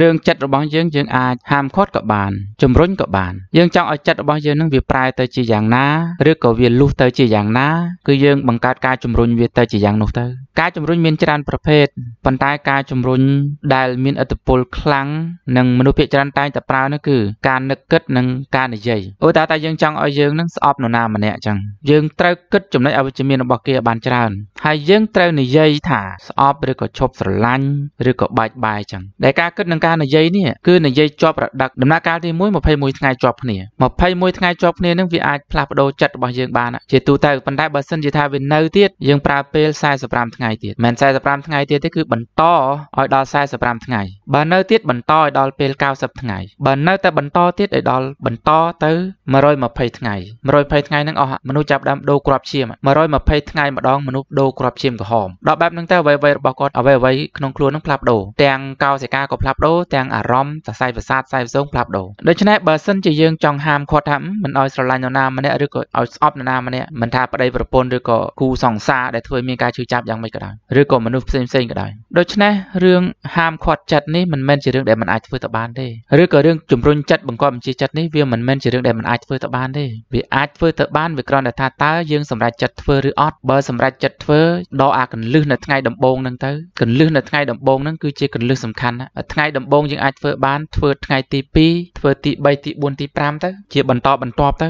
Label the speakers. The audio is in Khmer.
Speaker 1: រឿងចិត្តរបស់យើងយើងអាចហាមឃាត់ក៏បានជំរុញក៏បានយើងចង់ឲ្យចិត្តរបស់យើងនឹងវាប្រែទៅជាយ៉ាងណាឬក៏វាលុះទៅជាយ៉ាងណាគឺយើងបង្កើតការជំរុញវាទៅជាយ៉ាងនោះទៅការជំរុញមានច្រើនប្រភេទប៉ុន្តែការជំរុញដែលមានឥទ្ធិពលខ្លាំងនិងមនុស្សភាគច្រើនតែងតែប្រើនោះគឺការនឹកគិតនិងការនិយាយឧទាហរណ៍តែយើងចង់ឲ្យយើងនឹងស្អប់នរណាម្នាក់ចឹងយើងត្រូវគិតចំណុចអវិជ្ជមានរបស់គេឲ្យបានច្រើនហើយយើងត្រូវនិយាយថាស្អប់ឬក៏ឈប់ស្រឡាញ់ឬក៏បែកបាយចឹងដែលការគិតនិងនឹងការនិយាយនេះគឺនិយាយជាប់រដឹកដំណាក់កាលទី1 21ថ្ងៃជាប់គ្នា21ថ្ងៃជាប់គ្នានឹងវាអាចផ្លាស់ប្ដូរចិត្តរបស់យើងបានជាទូទៅប៉ុន្តែបើសិនជាថាវានៅទៀតយើងប្រើពេល45ថ្ងៃទៀតមិន45ថ្ងៃទៀតទេគឺបន្តឲ្យដល់45ថ្ងៃបើនៅទៀតបន្តឲ្យដល់ពេល90ថ្ងៃបើនៅ តែបន្តទៀតឲ្យដល់បន្តទៅ120ថ្ងៃ120ថ្ងៃនឹងអស់មនុស្សចាប់ដើមដូរក្របឈាម120ថ្ងៃម្ដងមនុស្សដូរក្របឈាមក្រហមដល់បែបហ្នឹងទៅអ្វីៗរបស់គាត់អ្វីៗក្នុងខ្លួននឹងផ្លាស់ប្ដូរទាំងកោសិកាក៏ផ្លាស់ប្ដូរដូរទាំងអារម្មណ៍សរសៃប្រសាទខ្សែផ្សូងផ្លាប់ដូរដូច្នេះបើសិនជាយើងចង់ហាមឃាត់ថាមិនឲ្យស្រឡាញ់នរណាម្នាក់ឬក៏ឲ្យស្អប់នរណាម្នាក់មិនថាប្តីប្រពន្ធឬក៏គូសង្សារដែលធ្វើឲ្យមានការឈឺចាប់យ៉ាងម៉េចក៏ដោយឬក៏មនុស្សផ្សេងផ្សេងក៏ដោយដូច្នេះរឿងហាមឃាត់ចិត្តនេះមិនមែនជារឿងដែលមិនអាចធ្វើទៅបានទេឬក៏រឿងជំរុញចិត្តបង្កប់បញ្ជាចិត្តនេះវាមិនមែនជារឿងដែលមិនអាចធ្វើទៅបានទេវាអាចធ្វើទៅបានវាគ្រាន់តែថាតើយើងសម្រេចចិត្តធ្វើឬអត់បើសម្រេចចិត្តធ្វើដល់អាកន្លឹះនៅថ្ងៃដំបូងហ្នឹងទៅកន្លឹះនៅថ្ងៃដំបូងហ្នឹងគឺជាកន្លឹះសំខាន់ថ្ងៃដដំបូងយើងអាចធ្វើបានធ្វើថ្ងៃទី2ធ្វើទី3ទី4ទី5ទៅជាបន្តបន្ទាប់ទៅ